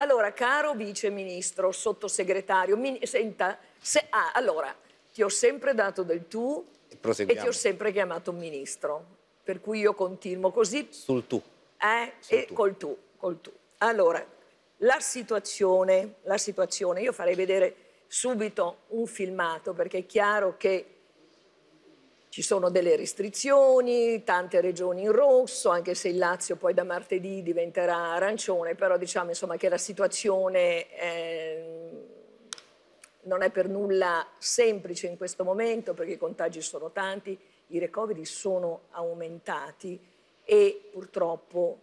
Allora, caro vice ministro, sottosegretario, min senta, se, ah, allora, ti ho sempre dato del tu e, e ti ho sempre chiamato ministro, per cui io continuo così. Sul tu. Eh? Sul e tu. col tu, col tu. Allora, la situazione, la situazione, io farei vedere subito un filmato perché è chiaro che ci sono delle restrizioni, tante regioni in rosso, anche se il Lazio poi da martedì diventerà arancione, però diciamo insomma, che la situazione eh, non è per nulla semplice in questo momento perché i contagi sono tanti, i ricoveri sono aumentati e purtroppo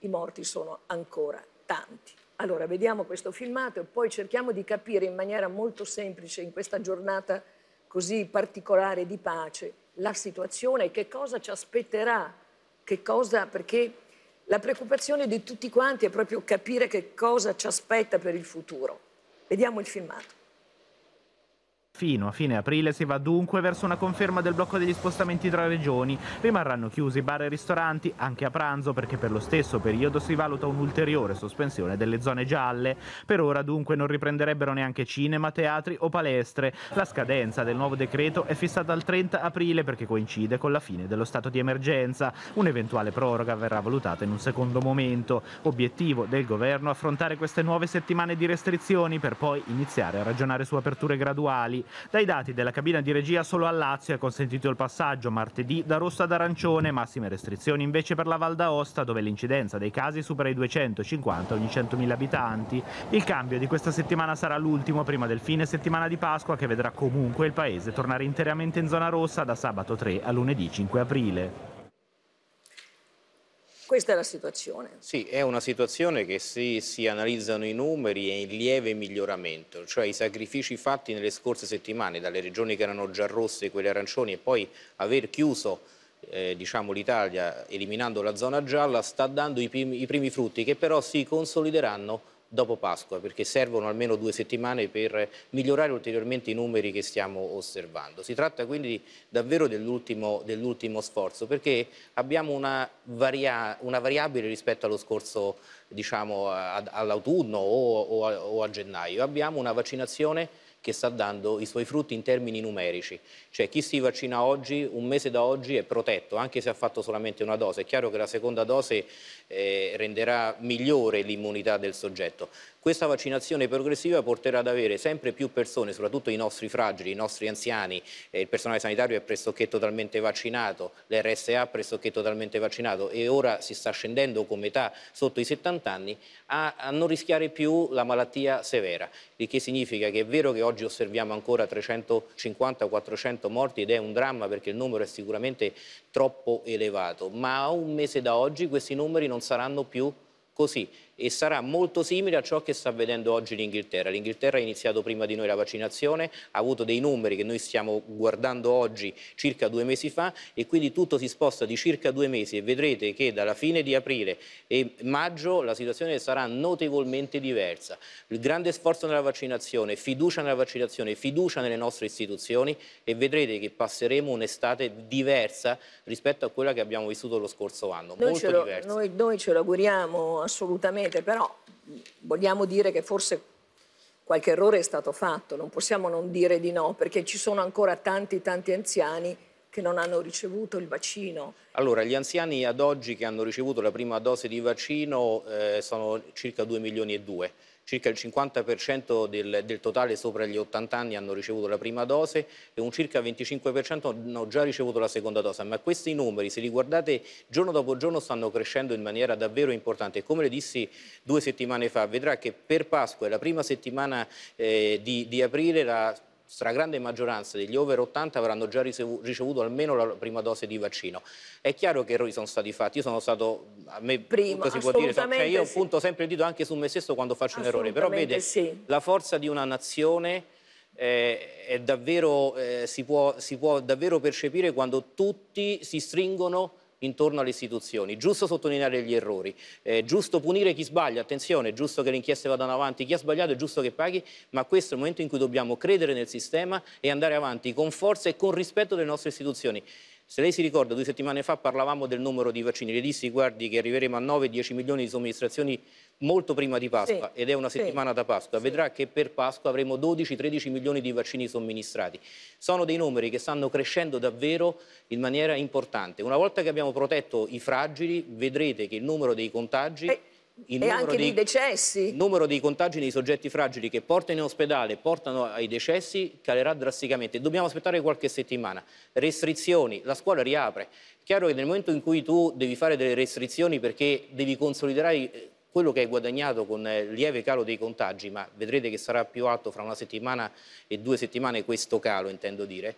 i morti sono ancora tanti. Allora, vediamo questo filmato e poi cerchiamo di capire in maniera molto semplice in questa giornata così particolare di pace la situazione, che cosa ci aspetterà, che cosa, perché la preoccupazione di tutti quanti è proprio capire che cosa ci aspetta per il futuro. Vediamo il filmato. Fino a fine aprile si va dunque verso una conferma del blocco degli spostamenti tra regioni. Rimarranno chiusi bar e ristoranti anche a pranzo perché per lo stesso periodo si valuta un'ulteriore sospensione delle zone gialle. Per ora dunque non riprenderebbero neanche cinema, teatri o palestre. La scadenza del nuovo decreto è fissata al 30 aprile perché coincide con la fine dello stato di emergenza. Un'eventuale proroga verrà valutata in un secondo momento. Obiettivo del governo affrontare queste nuove settimane di restrizioni per poi iniziare a ragionare su aperture graduali. Dai dati della cabina di regia solo a Lazio è consentito il passaggio martedì da rossa ad arancione, massime restrizioni invece per la Val d'Aosta dove l'incidenza dei casi supera i 250 ogni 100.000 abitanti. Il cambio di questa settimana sarà l'ultimo prima del fine settimana di Pasqua che vedrà comunque il paese tornare interamente in zona rossa da sabato 3 a lunedì 5 aprile. Questa è la situazione. Sì, è una situazione che se si analizzano i numeri è in lieve miglioramento, cioè i sacrifici fatti nelle scorse settimane dalle regioni che erano già rosse, quelle arancioni e poi aver chiuso eh, diciamo, l'Italia eliminando la zona gialla sta dando i primi, i primi frutti che però si consolideranno dopo Pasqua, perché servono almeno due settimane per migliorare ulteriormente i numeri che stiamo osservando. Si tratta quindi davvero dell'ultimo dell sforzo, perché abbiamo una, varia, una, variabile rispetto allo scorso, diciamo, all'autunno o, o, o a gennaio. Abbiamo una vaccinazione che sta dando i suoi frutti in termini numerici. Cioè chi si vaccina oggi, un mese da oggi è protetto, anche se ha fatto solamente una dose. È chiaro che la seconda dose eh, renderà migliore l'immunità del soggetto. Questa vaccinazione progressiva porterà ad avere sempre più persone, soprattutto i nostri fragili, i nostri anziani, eh, il personale sanitario è pressoché totalmente vaccinato, l'RSA è pressoché totalmente vaccinato e ora si sta scendendo come età sotto i 70 anni a, a non rischiare più la malattia severa il che significa che è vero che oggi osserviamo ancora 350-400 morti ed è un dramma perché il numero è sicuramente troppo elevato, ma a un mese da oggi questi numeri non saranno più così e sarà molto simile a ciò che sta avvenendo oggi l'Inghilterra. L'Inghilterra ha iniziato prima di noi la vaccinazione, ha avuto dei numeri che noi stiamo guardando oggi circa due mesi fa e quindi tutto si sposta di circa due mesi e vedrete che dalla fine di aprile e maggio la situazione sarà notevolmente diversa. Il grande sforzo nella vaccinazione, fiducia nella vaccinazione, fiducia nelle nostre istituzioni e vedrete che passeremo un'estate diversa rispetto a quella che abbiamo vissuto lo scorso anno, noi molto lo, diversa. Noi, noi ce lo auguriamo assolutamente niente, però vogliamo dire che forse qualche errore è stato fatto, non possiamo non dire di no, perché ci sono ancora tanti, tanti anziani che non hanno ricevuto il vaccino. Allora, gli anziani ad oggi che hanno ricevuto la prima dose di vaccino eh, sono circa 2 milioni e 2 circa il 50% del, del, totale sopra gli 80 anni hanno ricevuto la prima dose e un circa 25% hanno già ricevuto la seconda dose, ma questi numeri, se li guardate giorno dopo giorno, stanno crescendo in maniera davvero importante. Come le dissi due settimane fa, vedrà che per Pasqua e la prima settimana eh, di, di aprile la stragrande maggioranza degli over 80 avranno già ricevuto almeno la prima dose di vaccino. È chiaro che errori sono stati fatti, io sono stato, a me Prima, si può dire, cioè io sì. punto sempre il dito anche su me stesso quando faccio un errore, però vede sì. la forza di una nazione... Eh, davvero, eh, si, può, si può davvero percepire quando tutti si stringono intorno alle istituzioni. Giusto sottolineare gli errori, eh, giusto punire chi sbaglia, attenzione, giusto che le inchieste vadano avanti, chi ha sbagliato è giusto che paghi, ma questo è il momento in cui dobbiamo credere nel sistema e andare avanti con forza e con rispetto delle nostre istituzioni. Se lei si ricorda, due settimane fa parlavamo del numero di vaccini, le dissi, guardi, che arriveremo a 9-10 milioni di somministrazioni molto prima di Pasqua, sì, ed è una settimana sì, da Pasqua, sì. vedrà che per Pasqua avremo 12-13 milioni di vaccini somministrati. Sono dei numeri che stanno crescendo davvero in maniera importante. Una volta che abbiamo protetto i fragili, vedrete che il numero dei contagi... E il e anche dei, decessi. Il numero di contagi nei soggetti fragili che portano in ospedale portano ai decessi calerà drasticamente. Dobbiamo aspettare qualche settimana. Restrizioni, la scuola riapre. Chiaro che nel momento in cui tu devi fare delle restrizioni perché devi consolidare eh, quello che hai guadagnato con eh, il lieve calo dei contagi, ma vedrete che sarà più alto fra una settimana e due settimane questo calo, intendo dire,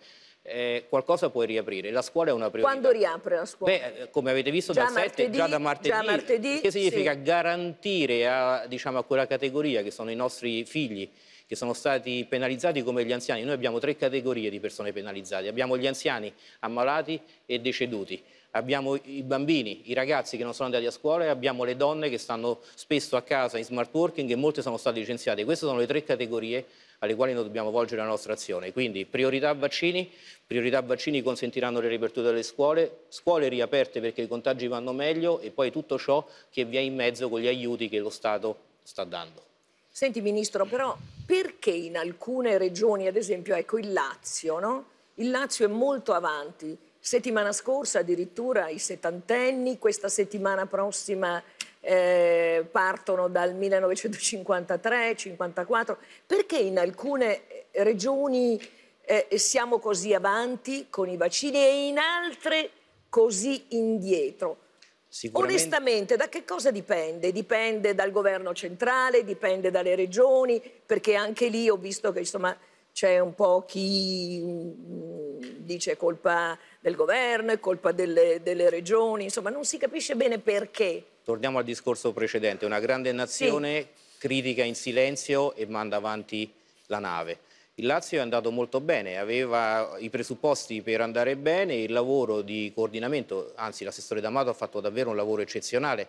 eh, qualcosa puoi riaprire. La scuola è una priorità. Quando riapre la scuola? Beh, eh, come avete visto già dal martedì, 7, già da martedì, già martedì che significa sì. garantire a, diciamo, a quella categoria che sono i nostri figli che sono stati penalizzati come gli anziani. Noi abbiamo tre categorie di persone penalizzate. Abbiamo gli anziani ammalati e deceduti. Abbiamo i bambini, i ragazzi che non sono andati a scuola e abbiamo le donne che stanno spesso a casa in smart working e molte sono state licenziate. Queste sono le tre categorie alle quali noi dobbiamo volgere la nostra azione. Quindi priorità vaccini, priorità vaccini consentiranno le riaperture delle scuole, scuole riaperte perché i contagi vanno meglio e poi tutto ciò che vi è in mezzo con gli aiuti che lo Stato sta dando. Senti Ministro, però perché in alcune regioni, ad esempio ecco il Lazio, no? il Lazio è molto avanti, settimana scorsa addirittura i settantenni, questa settimana prossima eh, partono dal 1953-54, perché in alcune eh, regioni eh, siamo così avanti con i vaccini e in altre così indietro? Sicuramente... Onestamente, da che cosa dipende? Dipende dal governo centrale, dipende dalle regioni, perché anche lì ho visto che insomma c'è un po' chi mm, dice colpa del governo, è colpa delle, delle regioni, insomma non si capisce bene perché torniamo al discorso precedente, una grande nazione sì. critica in silenzio e manda avanti la nave. Il Lazio è andato molto bene, aveva i presupposti per andare bene, il lavoro di coordinamento, anzi l'assessore D'Amato ha fatto davvero un lavoro eccezionale,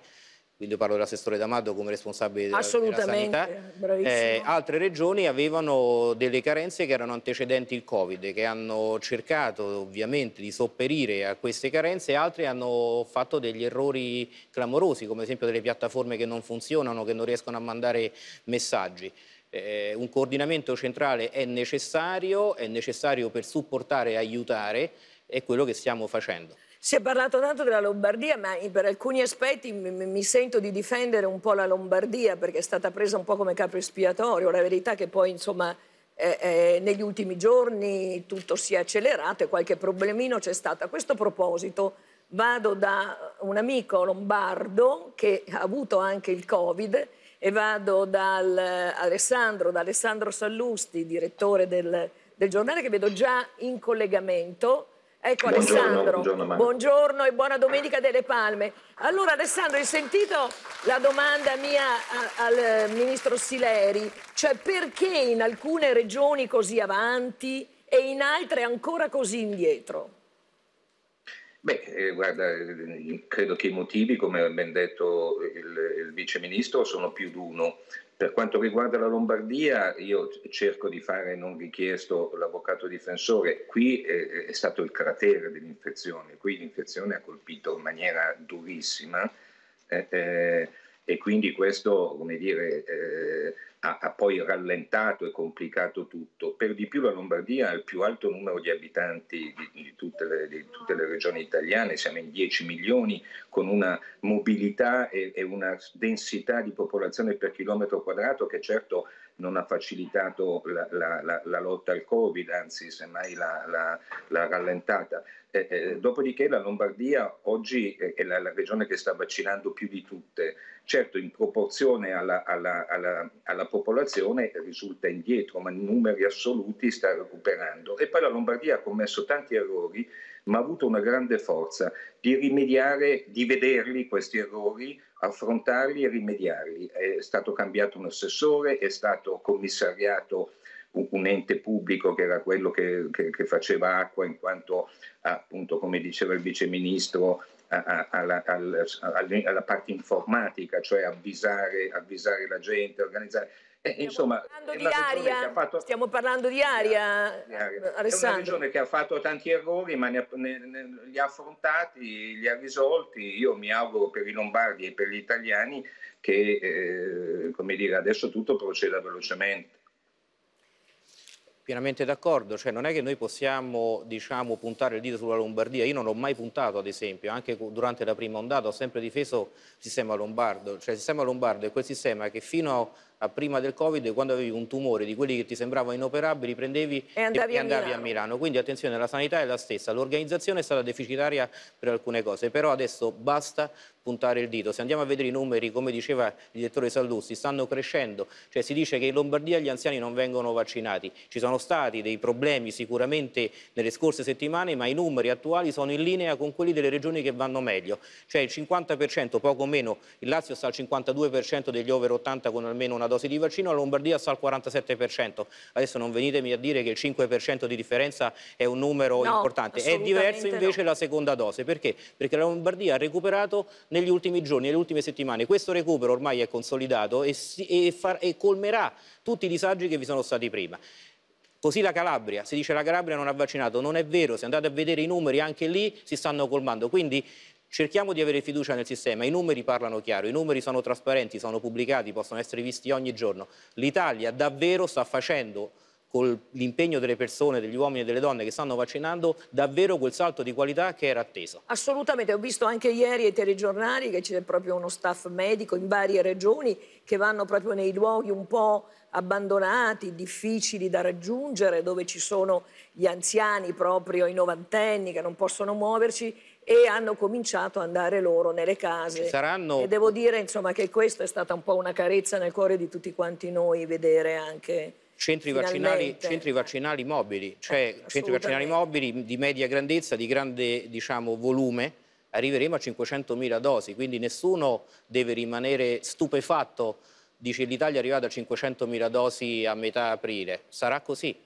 quindi parlo dell'assessore D'Amato come responsabile della, Assolutamente, della sanità, eh, altre regioni avevano delle carenze che erano antecedenti il Covid, che hanno cercato ovviamente di sopperire a queste carenze, altre hanno fatto degli errori clamorosi, come ad esempio delle piattaforme che non funzionano, che non riescono a mandare messaggi. Eh, un coordinamento centrale è necessario, è necessario per supportare e aiutare, è quello che stiamo facendo. Si è parlato tanto della Lombardia, ma per alcuni aspetti mi sento di difendere un po' la Lombardia perché è stata presa un po' come capo espiatorio. La verità è che poi, insomma, eh, eh, negli ultimi giorni tutto si è accelerato e qualche problemino c'è stato. A questo proposito vado da un amico lombardo che ha avuto anche il Covid e vado dal eh, Alessandro, da Alessandro Sallusti, direttore del, del giornale, che vedo già in collegamento Ecco buongiorno, Alessandro, buongiorno, buongiorno, e buona domenica delle Palme. Allora Alessandro, hai sentito la domanda mia al, al eh, ministro Sileri? Cioè perché in alcune regioni così avanti e in altre ancora così indietro? Beh, eh, guarda, eh, credo che i motivi, come ha ben detto il, il ministro, sono più di uno. Per quanto riguarda la Lombardia, io cerco di fare non richiesto l'avvocato difensore. Qui è, eh, eh, è stato il cratere dell'infezione, qui l'infezione ha colpito in maniera durissima eh, eh, e quindi questo, come dire, eh, ha, ah, ha, poi rallentato e complicato tutto. Per di più la Lombardia ha il più alto numero di abitanti di, di, tutte, le, di tutte, le, regioni italiane, siamo in 10 milioni, con una mobilità e, e una densità di popolazione per chilometro quadrato che certo non ha facilitato la, la, la, la lotta al Covid, anzi semmai l'ha rallentata. Eh, eh, dopodiché la Lombardia oggi è la, la, regione che sta vaccinando più di tutte, certo in proporzione alla, alla, alla, alla, popolazione risulta indietro, ma in numeri assoluti sta recuperando. E poi la Lombardia ha commesso tanti errori, ma ha avuto una grande forza di rimediare, di vederli questi errori, affrontarli e rimediarli. È stato cambiato un assessore, è stato commissariato un ente pubblico che era quello che, che, che faceva acqua in quanto appunto come diceva il viceministro alla, alla, alla, parte informatica, cioè avvisare, avvisare la gente, organizzare. Eh, insomma, fatto... stiamo parlando di aria, Alessandro. È una regione che ha fatto tanti errori, ma ne, ne, ne, li ha affrontati, li ha risolti. Io mi auguro per i lombardi e per gli italiani che eh, come dire, adesso tutto proceda velocemente pienamente d'accordo, cioè non è che noi possiamo diciamo, puntare il dito sulla Lombardia, io non ho mai puntato ad esempio, anche durante la prima ondata ho sempre difeso il sistema lombardo, cioè il sistema lombardo è quel sistema che fino a prima del Covid, quando avevi un tumore di quelli che ti sembravano inoperabili, prendevi e andavi, e, a, andavi Milano. a, Milano. Quindi attenzione, la sanità è la stessa, l'organizzazione è stata deficitaria per alcune cose, però adesso basta puntare il dito. Se andiamo a vedere i numeri, come diceva il direttore Saldussi, stanno crescendo, cioè si dice che in Lombardia gli anziani non vengono vaccinati. Ci sono stati dei problemi sicuramente nelle scorse settimane, ma i numeri attuali sono in linea con quelli delle regioni che vanno meglio, cioè il 50%, poco meno, il Lazio sta al 52% degli over 80 con almeno una dose di vaccino, la Lombardia sta al 47%. Adesso non venitemi a dire che il 5% di differenza è un numero no, importante, è diverso invece no. la seconda dose, perché? Perché la Lombardia ha recuperato negli ultimi giorni, nelle ultime settimane. Questo recupero ormai è consolidato e, si, e, far, e colmerà tutti i disagi che vi sono stati prima. Così la Calabria, si dice la Calabria non ha vaccinato, non è vero, se andate a vedere i numeri anche lì si stanno colmando, quindi cerchiamo di avere fiducia nel sistema, i numeri parlano chiaro, i numeri sono trasparenti, sono pubblicati, possono essere visti ogni giorno. L'Italia davvero sta facendo con l'impegno delle persone, degli uomini e delle donne che stanno vaccinando, davvero quel salto di qualità che era atteso. Assolutamente, ho visto anche ieri ai telegiornali che c'è proprio uno staff medico in varie regioni che vanno proprio nei luoghi un po' abbandonati, difficili da raggiungere, dove ci sono gli anziani proprio, i novantenni che non possono muoverci e hanno cominciato ad andare loro nelle case. Ci saranno... E devo dire insomma, che questa è stata un po' una carezza nel cuore di tutti quanti noi vedere anche centri vaccinali, centri vaccinali, mobili, cioè eh, centri vaccinali mobili di media grandezza, di grande diciamo, volume, arriveremo a 500.000 dosi, quindi nessuno deve rimanere stupefatto, dice l'Italia è arrivata a 500.000 dosi a metà aprile, sarà così.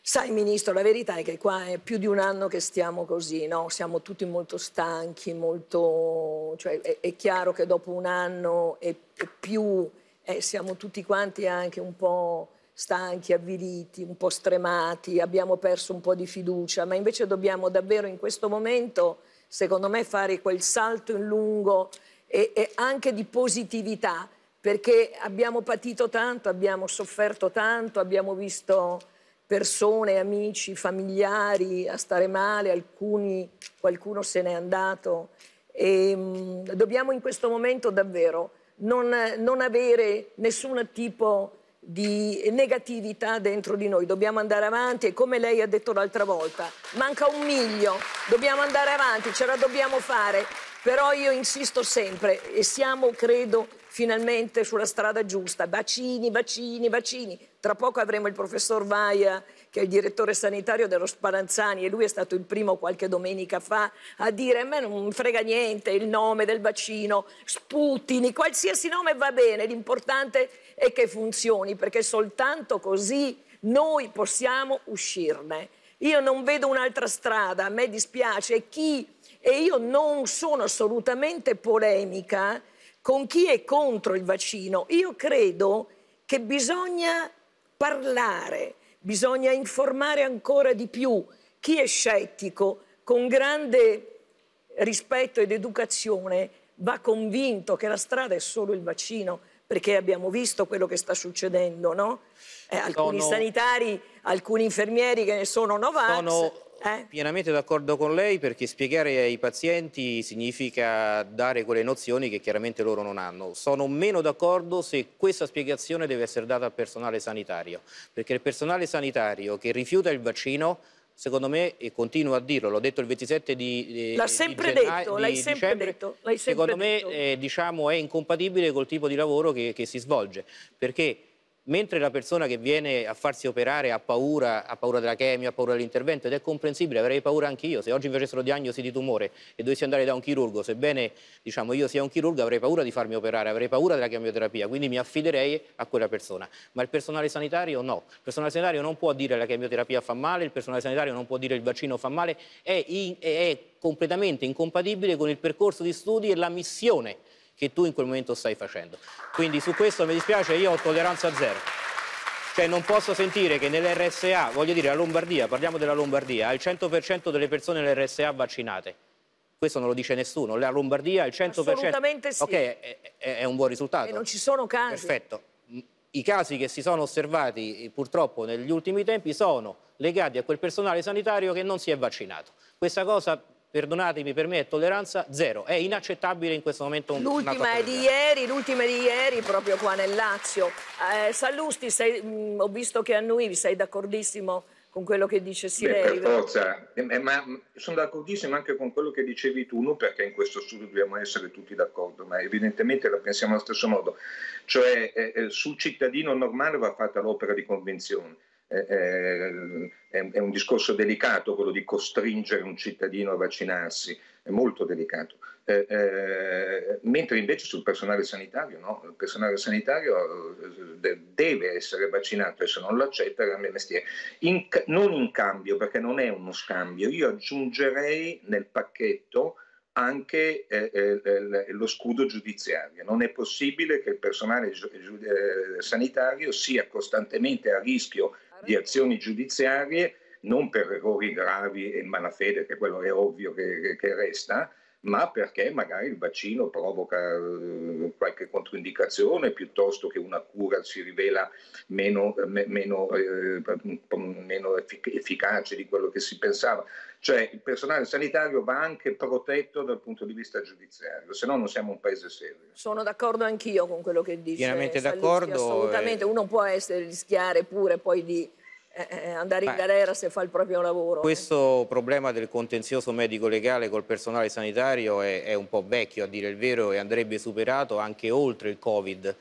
Sai Ministro, la verità è che qua è più di un anno che stiamo così, no? siamo tutti molto stanchi, molto... Cioè, è, è, chiaro che dopo un anno e, più eh, siamo tutti quanti anche un po' stanchi, avviliti, un po' stremati, abbiamo perso un po' di fiducia, ma invece dobbiamo davvero in questo momento, secondo me, fare quel salto in lungo e, e anche di positività, perché abbiamo patito tanto, abbiamo sofferto tanto, abbiamo visto persone, amici, familiari a stare male, alcuni, qualcuno se n'è andato. E, ehm, mh, dobbiamo in questo momento davvero non, non avere nessun tipo di negatività dentro di noi. Dobbiamo andare avanti e come lei ha detto l'altra volta, manca un miglio, dobbiamo andare avanti, ce la dobbiamo fare, però io insisto sempre e siamo, credo, finalmente sulla strada giusta. Bacini, bacini, bacini. Tra poco avremo il professor Vaia che è il direttore sanitario dello Sparanzani e lui è stato il primo qualche domenica fa a dire a me non frega niente il nome del vaccino, sputini, qualsiasi nome va bene, l'importante è che funzioni perché soltanto così noi possiamo uscirne. Io non vedo un'altra strada, a me dispiace chi e io non sono assolutamente polemica con chi è contro il vaccino. Io credo che bisogna parlare, bisogna informare ancora di più chi è scettico con grande rispetto ed educazione va convinto che la strada è solo il vaccino perché abbiamo visto quello che sta succedendo, no? eh, alcuni sono... sanitari, alcuni infermieri che ne sono Novax sono eh? Pienamente d'accordo con lei perché spiegare ai pazienti significa dare quelle nozioni che chiaramente loro non hanno. Sono meno d'accordo se questa spiegazione deve essere data al personale sanitario, perché il personale sanitario che rifiuta il vaccino secondo me, e continuo a dirlo, l'ho detto il 27 di, eh, L'ha sempre di detto, l'hai sempre detto. sempre secondo detto. me eh, diciamo, è incompatibile col tipo di lavoro che, che si svolge, perché mentre la persona che viene a farsi operare ha paura, ha paura della chemio, ha paura dell'intervento ed è comprensibile, avrei paura anch'io, se oggi mi facessero diagnosi di tumore e dovessi andare da un chirurgo, sebbene diciamo, io sia un chirurgo avrei paura di farmi operare, avrei paura della chemioterapia, quindi mi affiderei a quella persona, ma il personale sanitario no, il personale sanitario non può dire la chemioterapia fa male, il personale sanitario non può dire il vaccino fa male, è, in, è completamente incompatibile con il percorso di studi e la missione che tu in quel momento stai facendo. Quindi su questo mi dispiace, io ho tolleranza zero. Cioè non posso sentire che nell'RSA, voglio dire la Lombardia, parliamo della Lombardia, ha il 100% delle persone nell'RSA vaccinate. Questo non lo dice nessuno, la Lombardia ha il 100%. Assolutamente sì. Ok, è, è un buon risultato. E non ci sono casi. Perfetto. I casi che si sono osservati eh, purtroppo negli ultimi tempi sono legati a quel personale sanitario che non si è vaccinato. Questa cosa perdonatemi, per me è tolleranza zero. È inaccettabile in questo momento un L'ultima è di ieri, l'ultima è di ieri, proprio qua nel Lazio. Eh, Sallusti, sei, mh, mm, ho visto che annuivi, sei d'accordissimo con quello che dice Sirei? per forza, eh, eh ma mm, sono d'accordissimo anche con quello che dicevi tu, non perché in questo studio dobbiamo essere tutti d'accordo, ma evidentemente la pensiamo allo stesso modo. Cioè eh, eh sul cittadino normale va fatta l'opera di convenzione è, è un discorso delicato quello di costringere un cittadino a vaccinarsi, è molto delicato. Eh, eh, mentre invece sul personale sanitario no, il personale sanitario eh, deve essere vaccinato e se non lo accetta cambia mestiere. In, non in cambio, perché non è uno scambio, io aggiungerei nel pacchetto anche eh, eh lo scudo giudiziario. Non è possibile che il personale eh, sanitario sia costantemente a rischio di azioni giudiziarie, non per errori gravi e malafede, che quello è ovvio che, che resta, ma perché magari il vaccino provoca eh, qualche controindicazione piuttosto che una cura si rivela meno, meno, eh, meno effic- efficace di quello che si pensava. Cioè il personale sanitario va anche protetto dal punto di vista giudiziario, se no non siamo un paese serio. Sono d'accordo anch'io con quello che dice. Pienamente d'accordo. Assolutamente, eh... uno può essere, rischiare pure poi di eh, eh, eh, andare in galera se fa il proprio lavoro. Questo eh. problema del contenzioso medico-legale col personale sanitario è, è, un po' vecchio, a dire il vero, e andrebbe superato anche oltre il Covid,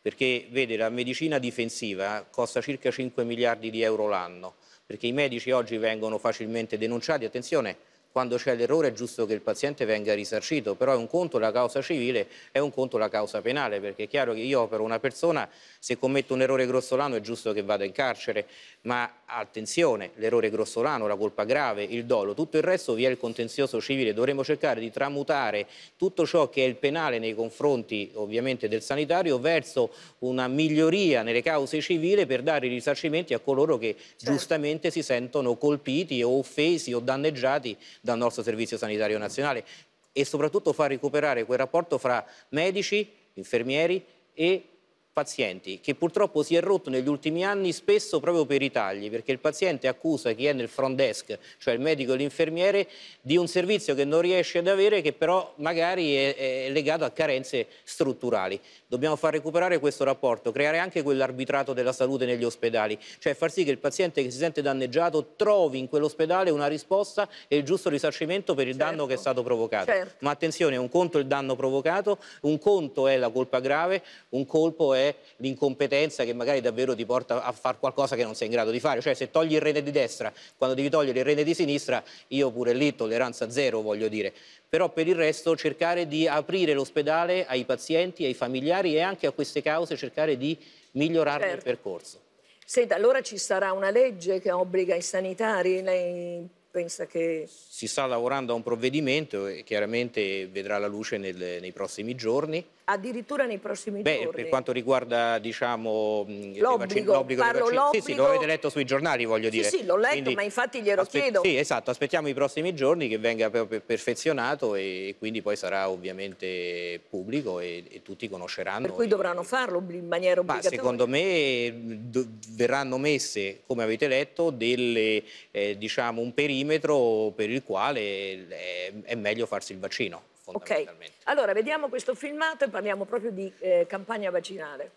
perché vede, la medicina difensiva costa circa 5 miliardi di euro l'anno, perché i medici oggi vengono facilmente denunciati, attenzione, quando c'è l'errore è giusto che il paziente venga risarcito, però è un conto la causa civile, è un conto la causa penale, perché è chiaro che io per una persona se commetto un errore grossolano è giusto che vada in carcere, ma attenzione, l'errore grossolano, la colpa grave, il dolo, tutto il resto vi è il contenzioso civile, dovremmo cercare di tramutare tutto ciò che è il penale nei confronti ovviamente del sanitario verso una miglioria nelle cause civili per dare i risarcimenti a coloro che certo. giustamente si sentono colpiti o offesi o danneggiati dal nostro Servizio Sanitario Nazionale e soprattutto far recuperare quel rapporto fra medici, infermieri e pazienti che purtroppo si è rotto negli ultimi anni spesso proprio per i tagli perché il paziente accusa chi è nel front desk cioè il medico e l'infermiere di un servizio che non riesce ad avere che però magari è, è legato a carenze strutturali Dobbiamo far recuperare questo rapporto, creare anche quell'arbitrato della salute negli ospedali, cioè far sì che il paziente che si sente danneggiato trovi in quell'ospedale una risposta e il giusto risarcimento per il certo. danno che è certo. stato provocato. Certo. Ma attenzione, un conto è il danno provocato, un conto è la colpa grave, un colpo è l'incompetenza che magari davvero ti porta a fare qualcosa che non sei in grado di fare. Cioè se togli il rene di destra quando devi togliere il rene di sinistra, io pure lì tolleranza zero voglio dire però per il resto cercare di aprire l'ospedale ai pazienti, ai familiari e anche a queste cause cercare di migliorare certo. il percorso. Senta, allora ci sarà una legge che obbliga i sanitari? Lei pensa che... Si sta lavorando a un provvedimento e chiaramente vedrà la luce nel, nei prossimi giorni addirittura nei prossimi Beh, giorni. Per quanto riguarda diciamo, l'obbligo, l'obbligo parlo l'obbligo. Sì, sì, lo avete letto sui giornali, voglio sì, dire. Sì, sì, l'ho letto, quindi, ma infatti glielo aspe- chiedo. Sì, esatto, aspettiamo i prossimi giorni che venga perfezionato e quindi poi sarà ovviamente pubblico e, e tutti conosceranno. Per cui dovranno farlo in maniera obbligatoria. Ma secondo me do, verranno messe, come avete letto, delle, eh, diciamo, un perimetro per il quale è, eh, è meglio farsi il vaccino fondamentalmente. Ok, allora vediamo questo filmato e parliamo proprio di eh, campagna vaccinale.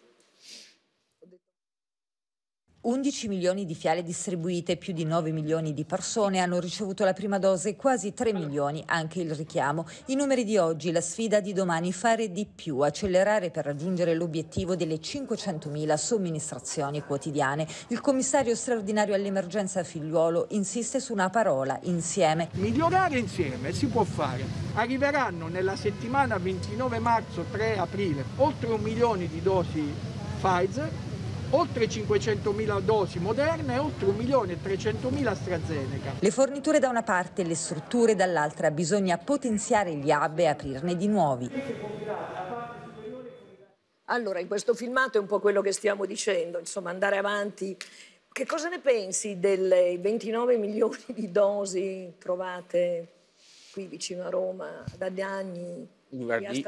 11 milioni di fiale distribuite, più di 9 milioni di persone hanno ricevuto la prima dose e quasi 3 milioni anche il richiamo. I numeri di oggi, la sfida di domani, fare di più, accelerare per raggiungere l'obiettivo delle 500.000 somministrazioni quotidiane. Il commissario straordinario all'emergenza figliuolo insiste su una parola, insieme. Migliorare insieme si può fare. Arriveranno nella settimana 29 marzo-3 aprile oltre un milione di dosi Pfizer oltre 500.000 dosi moderne e oltre 1.300.000 AstraZeneca. Le forniture da una parte e le strutture dall'altra, bisogna potenziare gli hub e aprirne di nuovi. Allora, in questo filmato è un po' quello che stiamo dicendo, insomma, andare avanti. Che cosa ne pensi delle 29 milioni di dosi trovate qui vicino a Roma da anni? Guardi,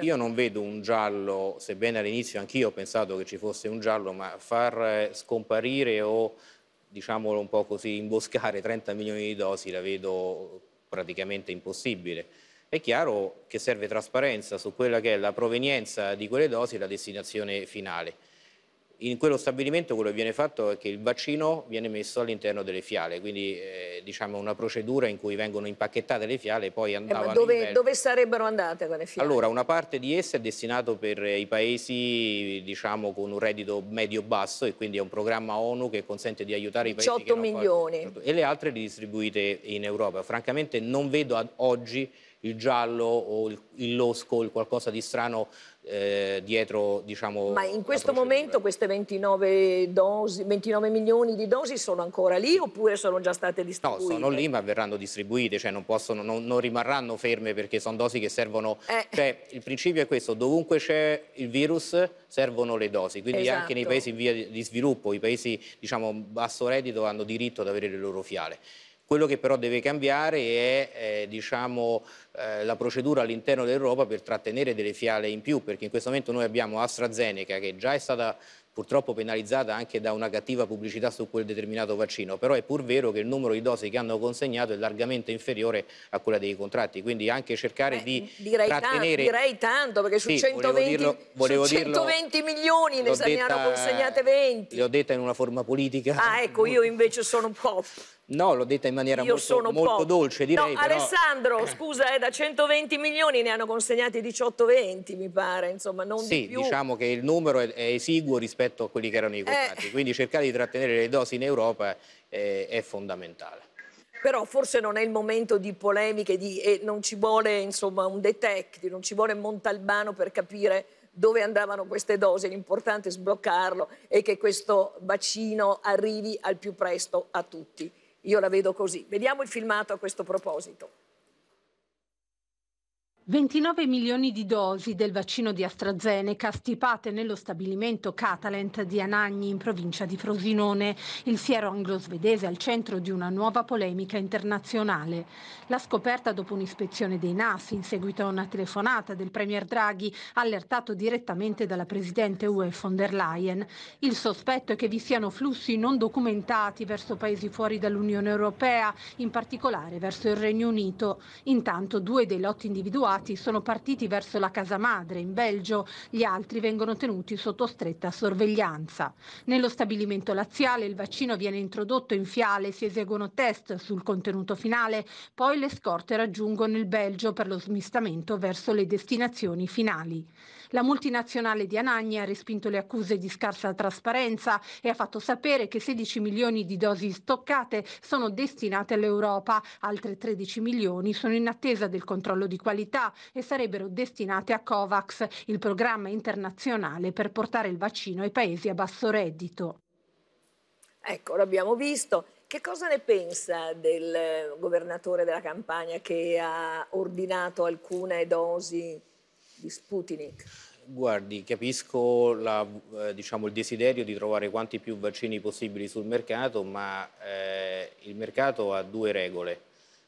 io non vedo un giallo, sebbene all'inizio anch'io ho pensato che ci fosse un giallo, ma far eh, scomparire o, diciamolo un po' così, imboscare 30 milioni di dosi la vedo praticamente impossibile. È chiaro che serve trasparenza su quella che è la provenienza di quelle dosi e la destinazione finale in quello stabilimento quello che viene fatto è che il vaccino viene messo all'interno delle fiale, quindi eh, diciamo una procedura in cui vengono impacchettate le fiale e poi eh, andavano eh, dove, dove, sarebbero andate quelle fiale? Allora, una parte di esse è destinata per i paesi diciamo, con un reddito medio-basso e quindi è un programma ONU che consente di aiutare i paesi 18 milioni. Fanno... E le altre le distribuite in Europa. Francamente non vedo ad oggi il giallo o il, il losco, il qualcosa di strano eh, dietro diciamo, Ma in questo momento queste 29, dosi, 29, milioni di dosi sono ancora lì oppure sono già state distribuite? No, sono lì ma verranno distribuite, cioè non, possono, non, non rimarranno ferme perché sono dosi che servono... Eh. Cioè, il principio è questo, dovunque c'è il virus servono le dosi, quindi esatto. anche nei esatto. paesi in via di sviluppo, i paesi diciamo, basso reddito hanno diritto ad avere le loro fiale. Quello che però deve cambiare è eh, diciamo, eh, la procedura all'interno dell'Europa per trattenere delle fiale in più, perché in questo momento noi abbiamo AstraZeneca che già è stata purtroppo penalizzata anche da una cattiva pubblicità su quel determinato vaccino, però è pur vero che il numero di dosi che hanno consegnato è largamente inferiore a quella dei contratti, quindi anche cercare Beh, di direi trattenere... Tanto, direi tanto, perché su sì, 120, volevo dirlo, volevo su 120 dirlo, milioni ne, detta, ne hanno consegnate 20. L'ho detta in una forma politica. Ah, ecco, io invece sono un po'... No, l'ho detta in maniera Io molto, molto dolce, direi. No, però... Alessandro, scusa, eh, da 120 milioni ne hanno consegnati 18-20, mi pare, insomma, non sì, di più. Sì, diciamo che il numero è, è esiguo rispetto rispetto a quelli che erano i eh. contratti. Eh. Quindi cercare di trattenere le dosi in Europa è, eh, è fondamentale. Però forse non è il momento di polemiche, di, e non ci vuole insomma, un detective, non ci vuole Montalbano per capire dove andavano queste dosi, l'importante è sbloccarlo e che questo vaccino arrivi al più presto a tutti. Io la vedo così. Vediamo il filmato a questo proposito. 29 milioni di dosi del vaccino di AstraZeneca stipate nello stabilimento Catalent di Anagni in provincia di Frosinone, il siero anglo-svedese al centro di una nuova polemica internazionale. La scoperta dopo un'ispezione dei NAS in seguito a una telefonata del Premier Draghi allertato direttamente dalla Presidente UE von der Leyen. Il sospetto è che vi siano flussi non documentati verso paesi fuori dall'Unione Europea, in particolare verso il Regno Unito. Intanto due dei lotti individuati sfollati sono partiti verso la casa madre in Belgio, gli altri vengono tenuti sotto stretta sorveglianza. Nello stabilimento laziale il vaccino viene introdotto in fiale, si eseguono test sul contenuto finale, poi le scorte raggiungono il Belgio per lo smistamento verso le destinazioni finali. La multinazionale di Anagni ha respinto le accuse di scarsa trasparenza e ha fatto sapere che 16 milioni di dosi stoccate sono destinate all'Europa, altre 13 milioni sono in attesa del controllo di qualità e sarebbero destinate a COVAX, il programma internazionale per portare il vaccino ai paesi a basso reddito. Ecco, l'abbiamo visto. Che cosa ne pensa del governatore della campagna che ha ordinato alcune dosi di Sputnik? Guardi, capisco la, eh, diciamo, il desiderio di trovare quanti più vaccini possibili sul mercato, ma eh, il mercato ha due regole.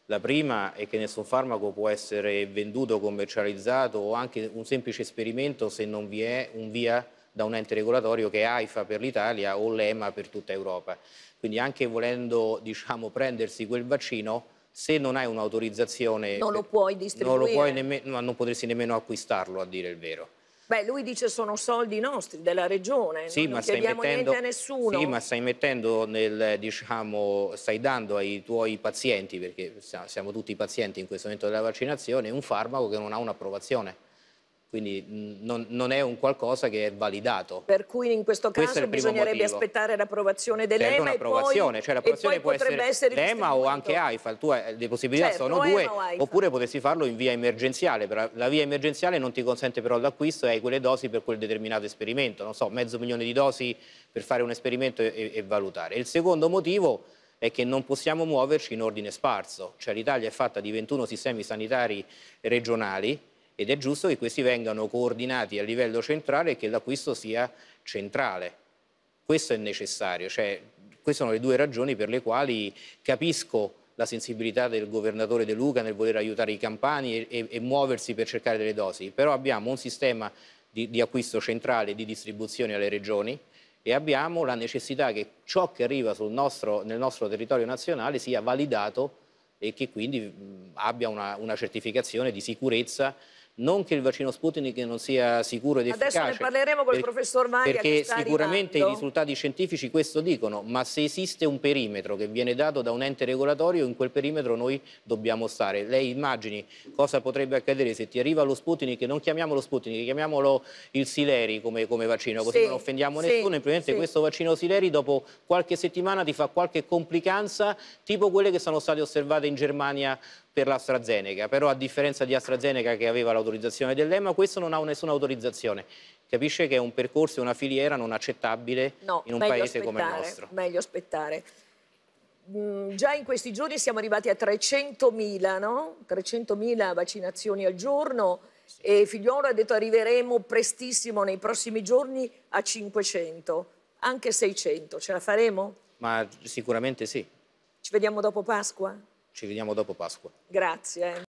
La prima è che nessun farmaco può essere venduto, commercializzato o anche un semplice esperimento se non vi è un via da un ente regolatorio che è AIFA per l'Italia o l'EMA per tutta Europa. Quindi anche volendo diciamo, prendersi quel vaccino, se non hai un'autorizzazione... Non lo puoi distribuire. Non, lo puoi non potresti nemmeno acquistarlo, a dire il vero. Beh, lui dice sono soldi nostri, della regione, sì, non chiediamo mettendo, niente a nessuno. Sì, ma stai mettendo nel, diciamo, stai dando ai tuoi pazienti, perché siamo tutti pazienti in questo momento della vaccinazione, un farmaco che non ha un'approvazione quindi non, non, è un qualcosa che è validato. Per cui in questo caso bisognerebbe motivo. aspettare l'approvazione dell'EMA certo un'approvazione, cioè l'approvazione può essere, essere l'EMA o anche AIFA, tu hai, le possibilità certo, sono due, oppure potresti farlo in via emergenziale, la via emergenziale non ti consente però l'acquisto e hai quelle dosi per quel determinato esperimento, non so, mezzo milione di dosi per fare un esperimento e, e valutare. Il secondo motivo è che non possiamo muoverci in ordine sparso, cioè l'Italia è fatta di 21 sistemi sanitari regionali, ed è giusto che questi vengano coordinati a livello centrale e che l'acquisto sia centrale. Questo è necessario, cioè, queste sono le due ragioni per le quali capisco la sensibilità del governatore De Luca nel voler aiutare i campani e, e muoversi per cercare delle dosi, però abbiamo un sistema di, di acquisto centrale di distribuzione alle regioni, e abbiamo la necessità che ciò che arriva nostro, nel nostro territorio nazionale sia validato e che quindi abbia una, una certificazione di sicurezza non che il vaccino Sputnik non sia sicuro ed efficace. Adesso ne parleremo col per, professor Maglia Perché sicuramente arrivando. i risultati scientifici questo dicono, ma se esiste un perimetro che viene dato da un ente regolatorio, in quel perimetro noi dobbiamo stare. Lei immagini cosa potrebbe accadere se ti arriva lo Sputnik, non chiamiamolo Sputnik, chiamiamolo il Sileri come, come vaccino, così sì, non offendiamo sì, nessuno, sì. questo vaccino Sileri dopo qualche settimana ti fa qualche complicanza tipo quelle che sono state osservate in Germania per l'AstraZeneca, però a differenza di AstraZeneca che aveva l'autorizzazione dell'EMA, questo non ha nessuna autorizzazione. Capisce che è un percorso una filiera non accettabile no, in un paese come il nostro. Meglio aspettare. Mm, già in questi giorni siamo arrivati a 300.000, no? 300.000 vaccinazioni al giorno sì. e Figliolo ha detto arriveremo prestissimo nei prossimi giorni a 500, anche 600. Ce la faremo? Ma sicuramente sì. Ci vediamo dopo Pasqua? Ci vediamo dopo Pasqua. Grazie.